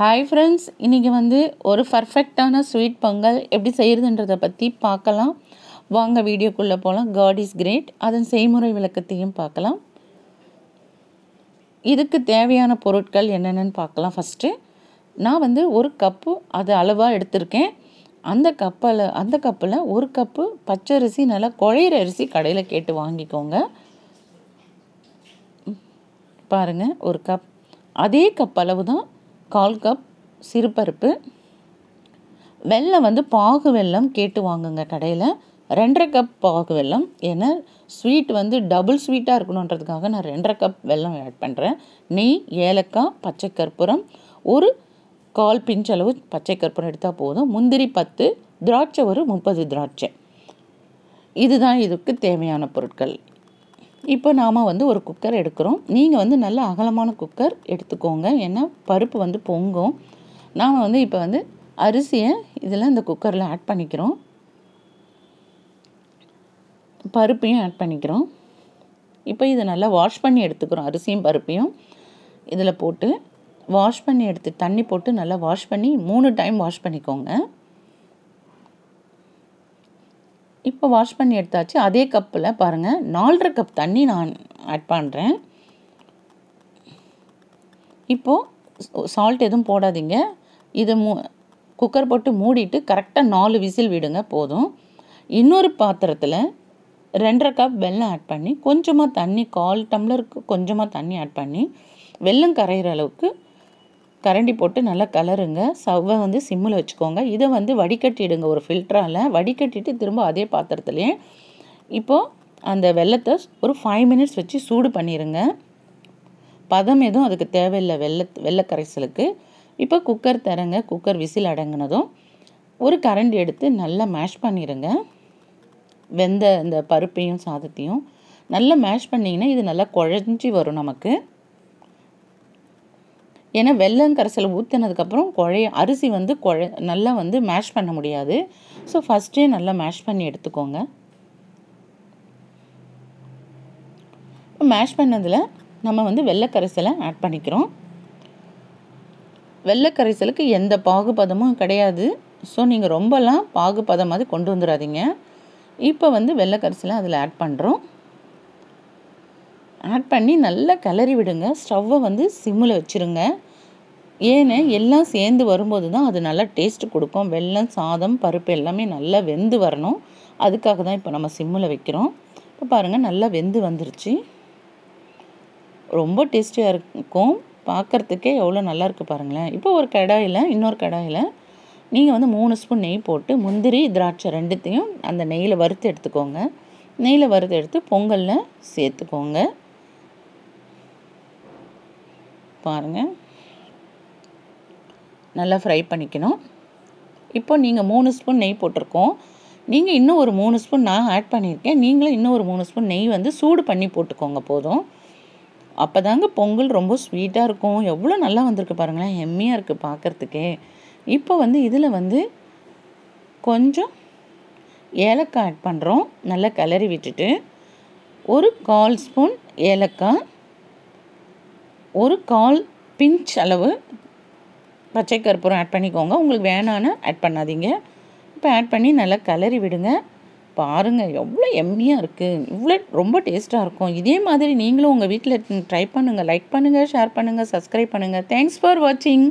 hi friends இன்றைக்கி வந்து ஒரு பர்ஃபெக்டான ஸ்வீட் பொங்கல் எப்படி செய்கிறதுன்றதை பற்றி பார்க்கலாம் வாங்க வீடியோக்குள்ளே போகலாம் காட் இஸ் கிரேட் அதன் செய்முறை விளக்கத்தையும் பார்க்கலாம் இதுக்கு தேவையான பொருட்கள் என்னென்னு பார்க்கலாம் ஃபஸ்ட்டு நான் வந்து ஒரு கப்பு அது அளவாக எடுத்திருக்கேன் அந்த கப்பில் அந்த கப்பில் ஒரு கப்பு பச்சரிசி நல்லா குழையிற அரிசி கடையில் கேட்டு வாங்கிக்கோங்க பாருங்கள் ஒரு கப் அதே கப் அளவு தான் கால் கப் சிறுபருப்பு வெல்லம் வந்து பாகு வெல்லம் கேட்டு வாங்குங்க கடையில் ரெண்டரை கப் பாகு வெல்லம் ஏன்னா ஸ்வீட் வந்து டபுள் ஸ்வீட்டாக இருக்கணுன்றதுக்காக நான் ரெண்டரை கப் வெல்லம் ஆட் பண்ணுறேன் நெய் ஏலக்காய் பச்சை கற்பூரம் ஒரு கால் பிஞ்ச் அளவு பச்சை கற்பூரம் எடுத்தால் போதும் முந்திரி பத்து திராட்சை ஒரு முப்பது திராட்சை இதுதான் இதுக்கு தேவையான பொருட்கள் இப்போ நாம் வந்து ஒரு குக்கர் எடுக்கிறோம் நீங்கள் வந்து நல்ல அகலமான குக்கர் எடுத்துக்கோங்க ஏன்னா பருப்பு வந்து பொங்கும் நாம் வந்து இப்போ வந்து அரிசியை இதில் இந்த குக்கரில் ஆட் பண்ணிக்கிறோம் பருப்பையும் ஆட் பண்ணிக்கிறோம் இப்போ இதை நல்லா வாஷ் பண்ணி எடுத்துக்கிறோம் அரிசியும் பருப்பையும் இதில் போட்டு வாஷ் பண்ணி எடுத்து தண்ணி போட்டு நல்லா வாஷ் பண்ணி மூணு டைம் வாஷ் பண்ணிக்கோங்க இப்போ வாஷ் பண்ணி எடுத்தாச்சு அதே கப்பில் பாருங்கள் நாலரை கப் தண்ணி நான் ஆட் பண்ணுறேன் இப்போது சால்ட் எதுவும் போடாதீங்க இது மூ குக்கர் போட்டு மூடிட்டு கரெக்டாக நாலு விசில் விடுங்க போதும் இன்னொரு பாத்திரத்தில் ரெண்டரை கப் வெல்லம் ஆட் பண்ணி கொஞ்சமாக தண்ணி கால் டம்ளருக்கு கொஞ்சமாக தண்ணி ஆட் பண்ணி வெல்லம் கரைகிற அளவுக்கு கரண்டி போட்டு நல்லா கலருங்க சவ்வை வந்து சிம்மில் வச்சுக்கோங்க இதை வந்து வடிகட்டிடுங்க ஒரு ஃபில்டரால் வடிகட்டிட்டு திரும்ப அதே பாத்திரத்துலேயே இப்போது அந்த வெள்ளத்தை ஒரு ஃபைவ் மினிட்ஸ் வச்சு சூடு பண்ணிடுங்க பதம் எதுவும் அதுக்கு தேவையில்லை வெள்ள வெள்ளக்கரைசலுக்கு இப்போ குக்கர் தரங்க குக்கர் விசில் அடங்கினதும் ஒரு கரண்டி எடுத்து நல்லா மேஷ் பண்ணிடுங்க வெந்த இந்த பருப்பையும் சாதத்தையும் நல்லா மேஷ் பண்ணிங்கன்னா இது நல்லா குழஞ்சி வரும் நமக்கு ஏன்னா வெள்ளம் கரைசலை ஊற்றினதுக்கப்புறம் குழைய அரிசி வந்து குழ நல்லா வந்து மேஷ் பண்ண முடியாது ஸோ ஃபஸ்ட்டே நல்லா மேஷ் பண்ணி எடுத்துக்கோங்க மேஷ் பண்ணதில் நம்ம வந்து வெள்ளைக்கரைசலை ஆட் பண்ணிக்கிறோம் வெள்ளைக்கரைசலுக்கு எந்த பாகுபதமும் கிடையாது ஸோ நீங்கள் ரொம்பலாம் பாகுபதம் அது கொண்டு வந்துடாதீங்க இப்போ வந்து வெள்ளைக்கரைசலை அதில் ஆட் பண்ணுறோம் ஆட் பண்ணி நல்லா கிளறி விடுங்க ஸ்டவ்வை வந்து சிம்மில் வச்சுருங்க ஏன்னு எல்லாம் சேர்ந்து வரும்போது தான் அது நல்லா டேஸ்ட்டு கொடுக்கும் வெள்ளம் சாதம் பருப்பு எல்லாமே நல்லா வெந்து வரணும் அதுக்காக தான் இப்போ நம்ம சிம்மில் வைக்கிறோம் இப்போ பாருங்கள் நல்லா வெந்து வந்துருச்சு ரொம்ப டேஸ்டியாக இருக்கும் பார்க்குறதுக்கே எவ்வளோ நல்லா இருக்குது பாருங்களேன் இப்போ ஒரு கடாயில் இன்னொரு கடாயில் நீங்கள் வந்து மூணு ஸ்பூன் நெய் போட்டு முந்திரி திராட்சை ரெண்டுத்தையும் அந்த நெய்யில் வறுத்து எடுத்துக்கோங்க நெய்யில் வறுத்து எடுத்து பொங்கலில் சேர்த்துக்கோங்க பாருங்கள் நல்லா ஃப்ரை பண்ணிக்கணும் இப்போ நீங்கள் மூணு ஸ்பூன் நெய் போட்டிருக்கோம் நீங்கள் இன்னும் ஒரு மூணு ஸ்பூன் நான் ஆட் பண்ணியிருக்கேன் நீங்களும் இன்னும் ஒரு மூணு ஸ்பூன் நெய் வந்து சூடு பண்ணி போட்டுக்கோங்க போதும் அப்போ தாங்க பொங்கல் ரொம்ப ஸ்வீட்டாக இருக்கும் எவ்வளோ நல்லா வந்திருக்கு பாருங்களேன் ஹெம்மியாக இருக்குது பார்க்குறதுக்கே இப்போ வந்து இதில் வந்து கொஞ்சம் ஏலக்காய் ஆட் பண்ணுறோம் நல்லா கிளறி விட்டுட்டு ஒரு கால் ஸ்பூன் ஏலக்காய் ஒரு கால் பிஞ்ச் அளவு பச்சை கற்பூரம் ஆட் பண்ணிக்கோங்க உங்களுக்கு வேணான்னு ஆட் பண்ணாதீங்க இப்போ ஆட் பண்ணி நல்லா கலரி விடுங்க பாருங்கள் எவ்வளோ எம்மியாக இருக்குது இவ்வளோ ரொம்ப டேஸ்ட்டாக இருக்கும் இதே மாதிரி நீங்களும் உங்கள் வீட்டில் ட்ரை பண்ணுங்கள் லைக் பண்ணுங்கள் ஷேர் பண்ணுங்கள் சப்ஸ்கிரைப் பண்ணுங்கள் தேங்க்ஸ் ஃபார் வாட்சிங்